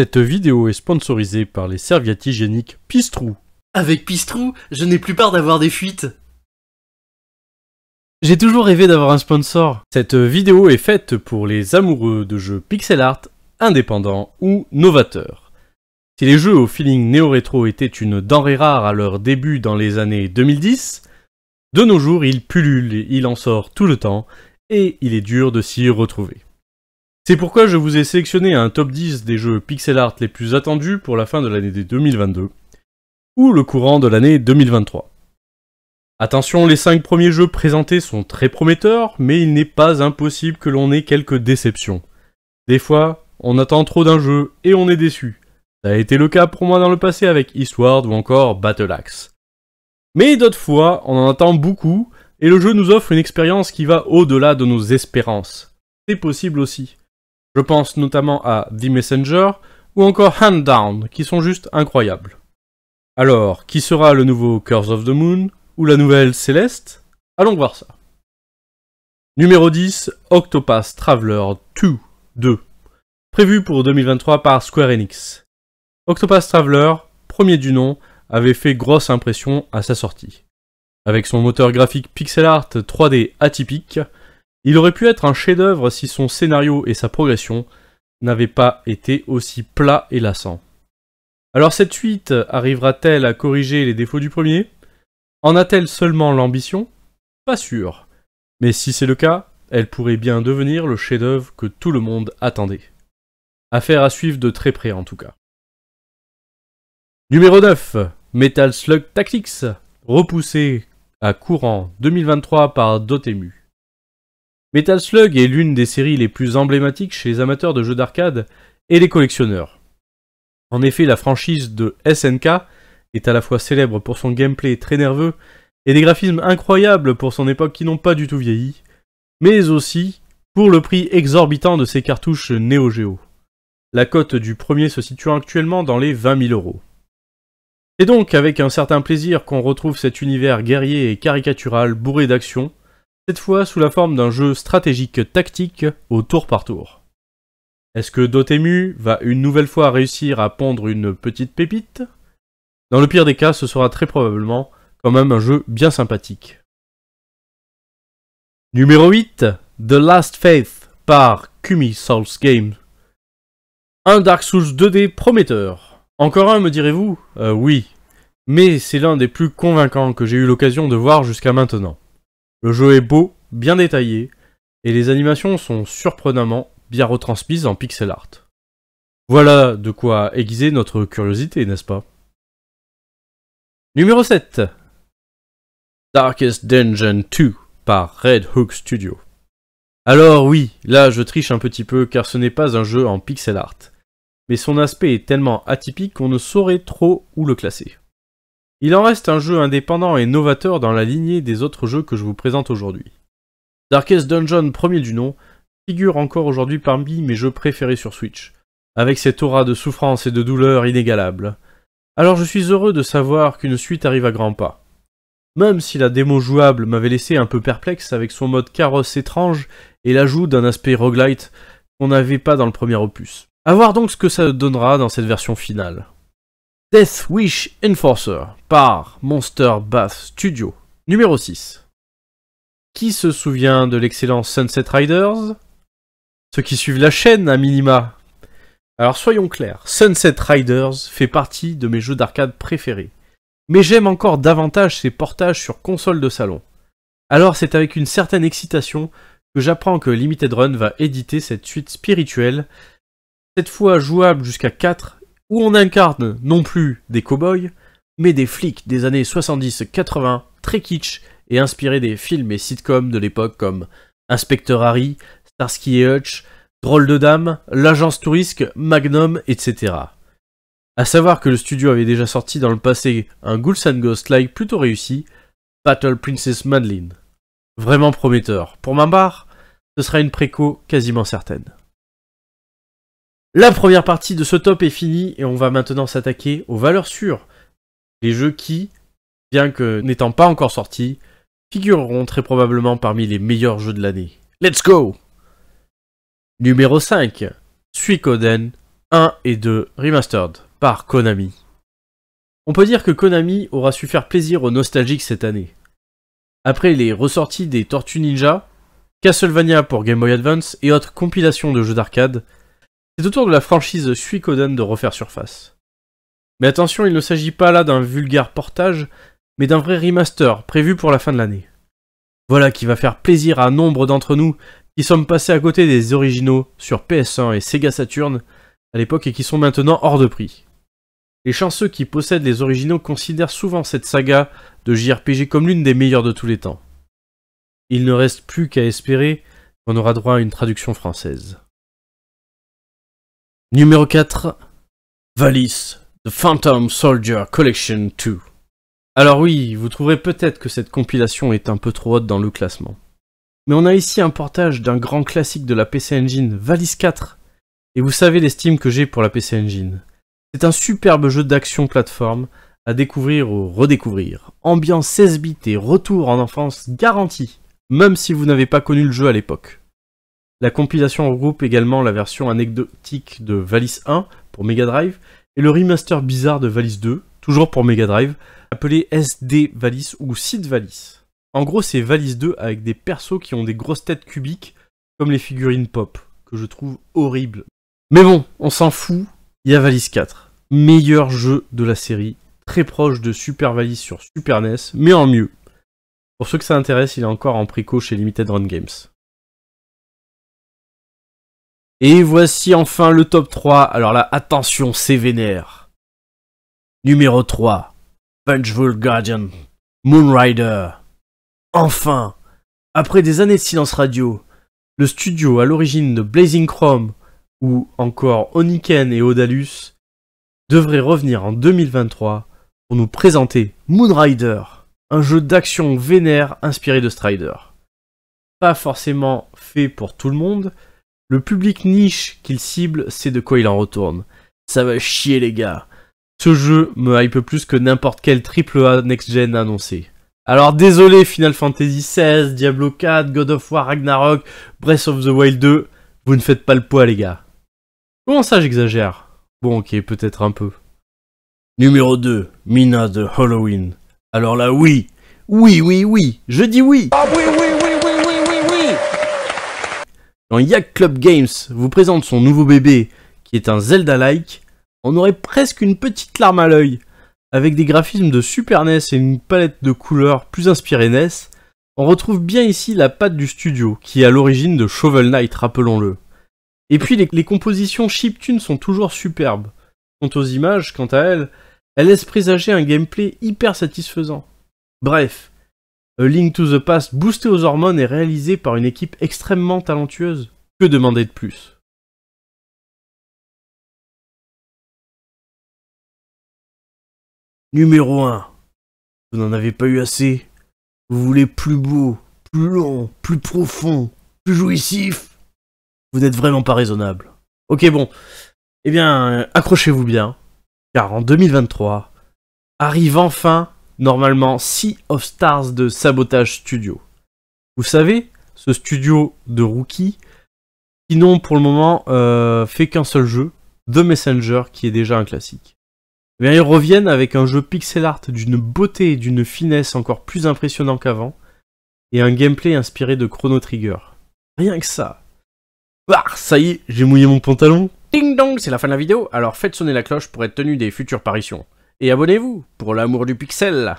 Cette vidéo est sponsorisée par les serviettes hygiéniques Pistrou. Avec Pistrou, je n'ai plus peur d'avoir des fuites. J'ai toujours rêvé d'avoir un sponsor. Cette vidéo est faite pour les amoureux de jeux pixel art, indépendants ou novateurs. Si les jeux au feeling néo-rétro étaient une denrée rare à leur début dans les années 2010, de nos jours ils pullulent, il en sort tout le temps, et il est dur de s'y retrouver. C'est pourquoi je vous ai sélectionné un top 10 des jeux pixel art les plus attendus pour la fin de l'année 2022, ou le courant de l'année 2023. Attention, les 5 premiers jeux présentés sont très prometteurs, mais il n'est pas impossible que l'on ait quelques déceptions. Des fois, on attend trop d'un jeu et on est déçu. Ça a été le cas pour moi dans le passé avec Eastward ou encore Battle Axe. Mais d'autres fois, on en attend beaucoup et le jeu nous offre une expérience qui va au-delà de nos espérances. C'est possible aussi. Je pense notamment à The Messenger ou encore Hand Down, qui sont juste incroyables. Alors, qui sera le nouveau Curse of the Moon ou la nouvelle Céleste Allons voir ça. Numéro 10, Octopath Traveler 2, 2 prévu pour 2023 par Square Enix. Octopath Traveler, premier du nom, avait fait grosse impression à sa sortie. Avec son moteur graphique pixel art 3D atypique, il aurait pu être un chef-d'œuvre si son scénario et sa progression n'avaient pas été aussi plats et lassants. Alors cette suite arrivera-t-elle à corriger les défauts du premier En a-t-elle seulement l'ambition Pas sûr. Mais si c'est le cas, elle pourrait bien devenir le chef-d'œuvre que tout le monde attendait. Affaire à suivre de très près en tout cas. Numéro 9, Metal Slug Tactics, repoussé à courant 2023 par Dotemu. Metal Slug est l'une des séries les plus emblématiques chez les amateurs de jeux d'arcade et les collectionneurs. En effet, la franchise de SNK est à la fois célèbre pour son gameplay très nerveux et des graphismes incroyables pour son époque qui n'ont pas du tout vieilli, mais aussi pour le prix exorbitant de ses cartouches Neo Geo. La cote du premier se situe actuellement dans les 20 000 euros. C'est donc avec un certain plaisir qu'on retrouve cet univers guerrier et caricatural bourré d'action, cette fois sous la forme d'un jeu stratégique tactique au tour par tour. Est-ce que Dotemu va une nouvelle fois réussir à pondre une petite pépite Dans le pire des cas, ce sera très probablement quand même un jeu bien sympathique. Numéro 8, The Last Faith par Kumi Souls Games. Un Dark Souls 2D prometteur. Encore un, me direz-vous euh, Oui, mais c'est l'un des plus convaincants que j'ai eu l'occasion de voir jusqu'à maintenant. Le jeu est beau, bien détaillé, et les animations sont surprenamment bien retransmises en pixel art. Voilà de quoi aiguiser notre curiosité, n'est-ce pas Numéro 7 Darkest Dungeon 2 par Red Hook Studio. Alors oui, là je triche un petit peu car ce n'est pas un jeu en pixel art, mais son aspect est tellement atypique qu'on ne saurait trop où le classer. Il en reste un jeu indépendant et novateur dans la lignée des autres jeux que je vous présente aujourd'hui. Darkest Dungeon, premier du nom, figure encore aujourd'hui parmi mes jeux préférés sur Switch, avec cette aura de souffrance et de douleur inégalable. Alors je suis heureux de savoir qu'une suite arrive à grands pas. Même si la démo jouable m'avait laissé un peu perplexe avec son mode carrosse étrange et l'ajout d'un aspect roguelite qu'on n'avait pas dans le premier opus. A voir donc ce que ça donnera dans cette version finale. Death Wish Enforcer par Monster Bath Studio, numéro 6. Qui se souvient de l'excellent Sunset Riders Ceux qui suivent la chaîne à hein, minima. Alors soyons clairs, Sunset Riders fait partie de mes jeux d'arcade préférés. Mais j'aime encore davantage ses portages sur console de salon. Alors c'est avec une certaine excitation que j'apprends que Limited Run va éditer cette suite spirituelle, cette fois jouable jusqu'à 4 où on incarne non plus des cow-boys, mais des flics des années 70-80, très kitsch et inspirés des films et sitcoms de l'époque comme Inspecteur Harry, Starsky et Hutch, Drôle de Dame, L'Agence Touriste, Magnum, etc. A savoir que le studio avait déjà sorti dans le passé un Ghouls and Ghost-like plutôt réussi, Battle Princess Madeline. Vraiment prometteur. Pour ma part, ce sera une préco quasiment certaine. La première partie de ce top est finie et on va maintenant s'attaquer aux valeurs sûres. Les jeux qui, bien que n'étant pas encore sortis, figureront très probablement parmi les meilleurs jeux de l'année. Let's go Numéro 5, Suikoden 1 et 2 Remastered par Konami. On peut dire que Konami aura su faire plaisir aux nostalgiques cette année. Après les ressorties des Tortues Ninja, Castlevania pour Game Boy Advance et autres compilations de jeux d'arcade, c'est au tour de la franchise Suikoden de refaire surface. Mais attention, il ne s'agit pas là d'un vulgaire portage, mais d'un vrai remaster prévu pour la fin de l'année. Voilà qui va faire plaisir à nombre d'entre nous qui sommes passés à côté des originaux sur PS1 et Sega Saturn à l'époque et qui sont maintenant hors de prix. Les chanceux qui possèdent les originaux considèrent souvent cette saga de JRPG comme l'une des meilleures de tous les temps. Il ne reste plus qu'à espérer qu'on aura droit à une traduction française. Numéro 4, Valis, The Phantom Soldier Collection 2. Alors oui, vous trouverez peut-être que cette compilation est un peu trop haute dans le classement. Mais on a ici un portage d'un grand classique de la PC Engine, Valis 4. Et vous savez l'estime que j'ai pour la PC Engine. C'est un superbe jeu d'action plateforme à découvrir ou redécouvrir. Ambiance 16 bits et retour en enfance garanti, même si vous n'avez pas connu le jeu à l'époque. La compilation regroupe également la version anecdotique de Valis 1 pour Mega Drive et le remaster bizarre de Valis 2, toujours pour Mega Drive, appelé SD Valis ou Sid Valis. En gros, c'est Valis 2 avec des persos qui ont des grosses têtes cubiques comme les figurines pop, que je trouve horribles. Mais bon, on s'en fout, il y a Valis 4, meilleur jeu de la série, très proche de Super Valis sur Super NES, mais en mieux. Pour ceux que ça intéresse, il est encore en préco chez Limited Run Games. Et voici enfin le top 3. Alors là, attention, c'est vénère. Numéro 3. Vengeful Guardian. Moonrider. Enfin Après des années de silence radio, le studio à l'origine de Blazing Chrome ou encore Oniken et Odalus devrait revenir en 2023 pour nous présenter Moonrider, un jeu d'action vénère inspiré de Strider. Pas forcément fait pour tout le monde, le public niche qu'il cible c'est de quoi il en retourne. Ça va chier les gars. Ce jeu me hype plus que n'importe quel triple A next-gen annoncé. Alors désolé Final Fantasy XVI, Diablo 4, God of War, Ragnarok, Breath of the Wild 2, vous ne faites pas le poids les gars. Comment ça j'exagère Bon ok, peut-être un peu. Numéro 2, Mina de Halloween. Alors là oui, oui oui oui, je dis oui. Ah oui quand Yak Club Games vous présente son nouveau bébé, qui est un Zelda-like, on aurait presque une petite larme à l'œil. Avec des graphismes de Super NES et une palette de couleurs plus inspirée NES, on retrouve bien ici la patte du studio, qui est à l'origine de Shovel Knight, rappelons-le. Et puis les, compositions chiptune sont toujours superbes. Quant aux images, quant à elles, elles laissent présager un gameplay hyper satisfaisant. Bref, a Link to the Past boosté aux hormones est réalisé par une équipe extrêmement talentueuse. Que demander de plus Numéro 1. Vous n'en avez pas eu assez Vous voulez plus beau, plus long, plus profond, plus jouissif Vous n'êtes vraiment pas raisonnable. Ok bon, eh bien accrochez-vous bien, car en 2023 arrive enfin normalement Sea of Stars de Sabotage Studio. Vous savez, ce studio de rookie, qui n'ont pour le moment euh, fait qu'un seul jeu, The Messenger, qui est déjà un classique. Mais eh ils reviennent avec un jeu pixel art d'une beauté et d'une finesse encore plus impressionnant qu'avant, et un gameplay inspiré de Chrono Trigger. Rien que ça. Bah, ça y est, j'ai mouillé mon pantalon. Ding dong, c'est la fin de la vidéo, alors faites sonner la cloche pour être tenu des futures paritions et abonnez-vous pour l'amour du pixel